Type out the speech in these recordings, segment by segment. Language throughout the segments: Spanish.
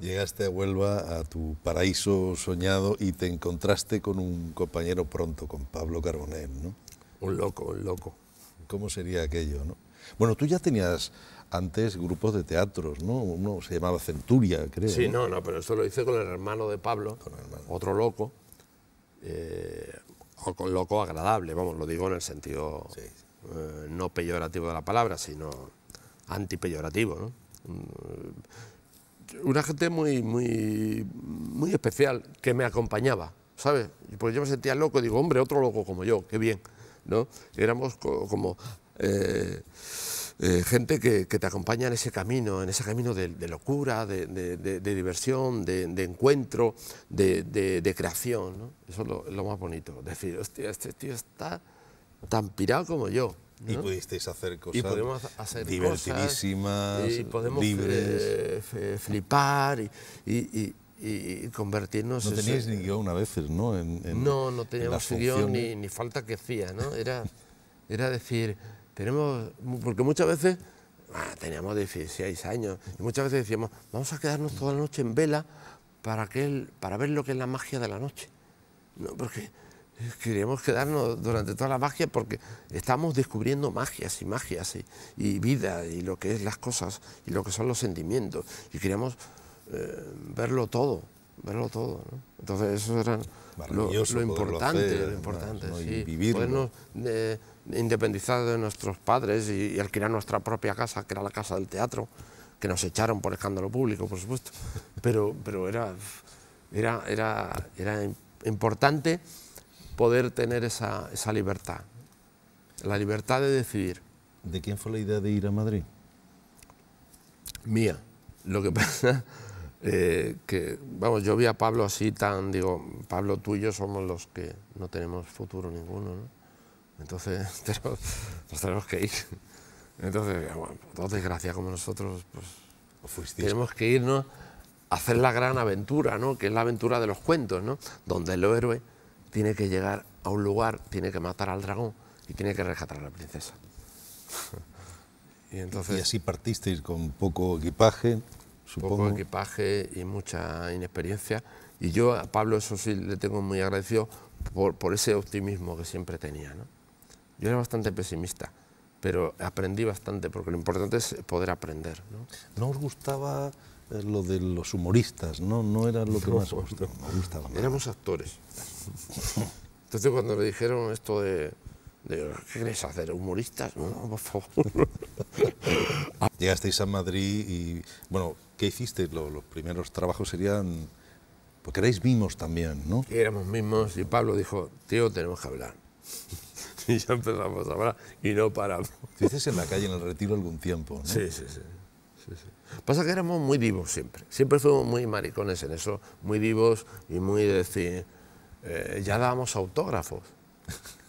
Llegaste a Huelva, a tu paraíso soñado, y te encontraste con un compañero pronto, con Pablo Carbonell, ¿no? Un loco, un loco. ¿Cómo sería aquello, no? Bueno, tú ya tenías antes grupos de teatros, ¿no? Uno se llamaba Centuria, creo. Sí, no, no, pero eso lo hice con el hermano de Pablo, otro loco, eh, o con loco agradable, vamos, lo digo en el sentido eh, no peyorativo de la palabra, sino antipeyorativo, ¿no? una gente muy, muy, muy especial que me acompañaba, ¿sabes? Porque yo me sentía loco, digo, hombre, otro loco como yo, qué bien, ¿no? Éramos como eh, eh, gente que, te acompaña en ese camino, en ese camino de, locura, de, diversión, de, encuentro, de, creación, ¿no? Eso es lo, lo, más bonito, decir, hostia, este tío está tan pirado como yo, y pudisteis hacer cosas divertidísimas, y podemos libres. Eh, flipar y, y, y, convertirnos... No teníais ni guión a veces, ¿no? no, no teníamos guión ni, falta que hacía, ¿no? Era, era decir, tenemos... Porque muchas veces... Ah, teníamos 16 años y muchas veces decíamos, vamos a quedarnos toda la noche en vela para, que para ver lo que es la magia de la noche. No, porque ...queríamos quedarnos durante toda la magia porque estamos descubriendo magias y magias y, vida y lo que es las cosas y lo que son los sentimientos y queríamos eh, verlo todo, verlo todo. ¿no? Entonces eso era lo, importante, lo importante, eh, independizar de nuestros padres y, alquilar nuestra propia casa, que era la casa del teatro, que nos echaron por escándalo público, por supuesto, pero, pero era, era, era, era importante poder tener esa, esa libertad, la libertad de decidir. ¿De quién fue la idea de ir a Madrid? Mía. Lo que pasa eh, que, vamos, yo vi a Pablo así tan, digo, Pablo, tú y yo somos los que no tenemos futuro ninguno, ¿no? Entonces, nos tenemos que ir. Entonces, bueno, todos como nosotros, pues, tenemos que irnos a hacer la gran aventura, ¿no? Que es la aventura de los cuentos, ¿no? Donde el héroe tiene que llegar a un lugar, tiene que matar al dragón y tiene que rescatar a la princesa. y, entonces, y así partisteis con poco equipaje, supongo. Poco equipaje y mucha inexperiencia. Y yo a Pablo, eso sí, le tengo muy agradecido por, ese optimismo que siempre tenía. Yo era bastante pesimista pero aprendí bastante, porque lo importante es poder aprender. ¿No, os gustaba eh, lo de los humoristas? No, no era lo que más os gustaba. Éramos actores. Entonces cuando le dijeron esto de, de ¿qué queréis hacer? ¿Humoristas? No, por favor. Llegasteis a Madrid y, bueno, ¿qué hicisteis? Los, los primeros trabajos serían, porque erais mimos también, ¿no? Éramos mimos y Pablo dijo, tío, tenemos que hablar y ya empezamos a hablar y no paramos. Dices en la calle, en el retiro, algún tiempo, Sí, sí, sí. Pasa que éramos muy vivos siempre. Siempre fuimos muy maricones en eso, muy vivos y muy decir. Eh, ya dábamos autógrafos.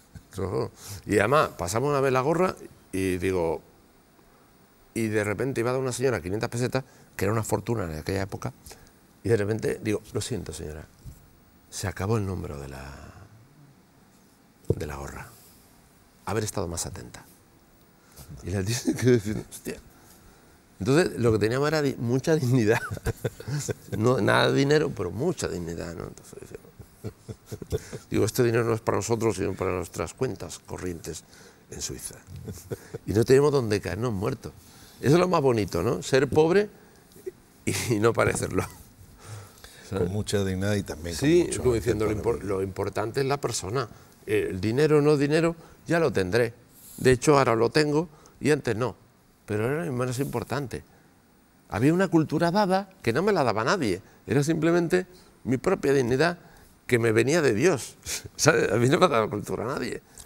y además, pasamos a ver la gorra y digo. Y de repente iba a dar una señora 500 pesetas, que era una fortuna en aquella época, y de repente digo, lo siento, señora, se acabó el número de la, de la gorra haber estado más atenta. Y la tía hostia. Entonces, lo que teníamos era mucha dignidad. No, nada de dinero, pero mucha dignidad. digo, este dinero no es para nosotros, sino para nuestras cuentas corrientes en Suiza. Y no tenemos donde caernos muertos. Eso es lo más bonito, ¿no? Ser pobre y no parecerlo. mucha dignidad y también sí, diciendo, lo, lo importante es la persona el dinero o no dinero ya lo tendré. De hecho, ahora lo tengo y antes no. Pero era lo menos importante. Había una cultura dada que no me la daba nadie. Era simplemente mi propia dignidad que me venía de Dios. ¿Sabes? A mí no me daba cultura a nadie.